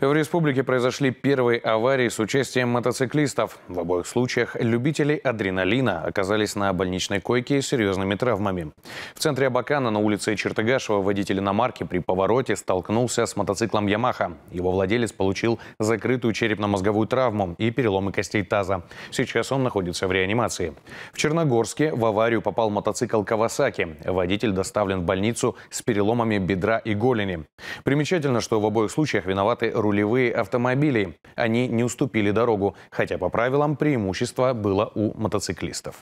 В республике произошли первые аварии с участием мотоциклистов. В обоих случаях любители адреналина оказались на больничной койке с серьезными травмами. В центре Абакана на улице Чертыгашева водитель иномарки при повороте столкнулся с мотоциклом «Ямаха». Его владелец получил закрытую черепно-мозговую травму и переломы костей таза. Сейчас он находится в реанимации. В Черногорске в аварию попал мотоцикл «Кавасаки». Водитель доставлен в больницу с переломами бедра и голени. Примечательно, что в обоих случаях виноваты рулевые автомобилей. Они не уступили дорогу, хотя по правилам преимущество было у мотоциклистов.